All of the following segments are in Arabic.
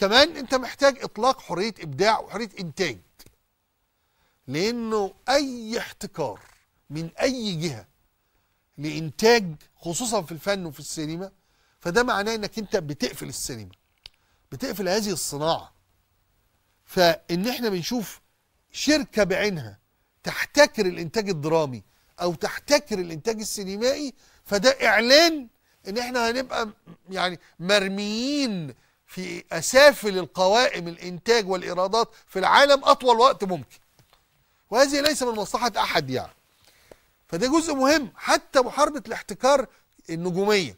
كمان انت محتاج اطلاق حريه ابداع وحريه انتاج لانه اي احتكار من اي جهه لانتاج خصوصا في الفن وفي السينما فده معناه انك انت بتقفل السينما بتقفل هذه الصناعه فان احنا بنشوف شركه بعينها تحتكر الانتاج الدرامي او تحتكر الانتاج السينمائي فده اعلان ان احنا هنبقى يعني مرميين في أسافل القوائم الإنتاج والإيرادات في العالم أطول وقت ممكن وهذه ليس من مصلحة أحد يعني فده جزء مهم حتى محاربة الاحتكار النجومية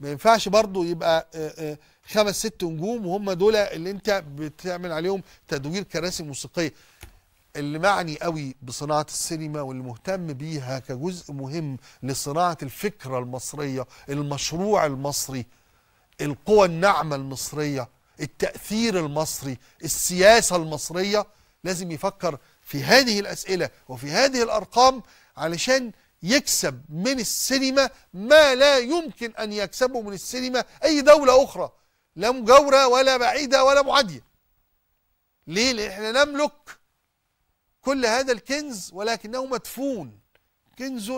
ما ينفعش برضه يبقى آه، آه، خمس ست نجوم وهم دول اللي انت بتعمل عليهم تدوير كراسي موسيقية اللي معني قوي بصناعة السينما واللي مهتم بيها كجزء مهم لصناعة الفكرة المصرية المشروع المصري القوى الناعمة المصرية التأثير المصري السياسة المصرية لازم يفكر في هذه الأسئلة وفي هذه الأرقام علشان يكسب من السينما ما لا يمكن أن يكسبه من السينما أي دولة أخرى لا مجاورة ولا بعيدة ولا معادية ليه؟ لأن احنا نملك كل هذا الكنز ولكنه مدفون كنز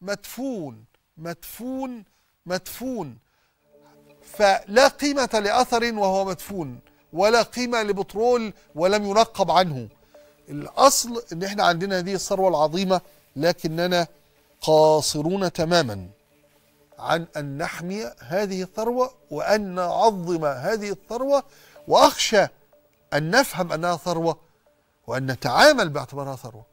مدفون مدفون مدفون فلا قيمة لأثر وهو مدفون ولا قيمة لبترول ولم ينقب عنه الأصل أن احنا عندنا هذه الثروة العظيمة لكننا قاصرون تماما عن أن نحمي هذه الثروة وأن نعظم هذه الثروة وأخشى أن نفهم أنها ثروة وأن نتعامل باعتبارها ثروة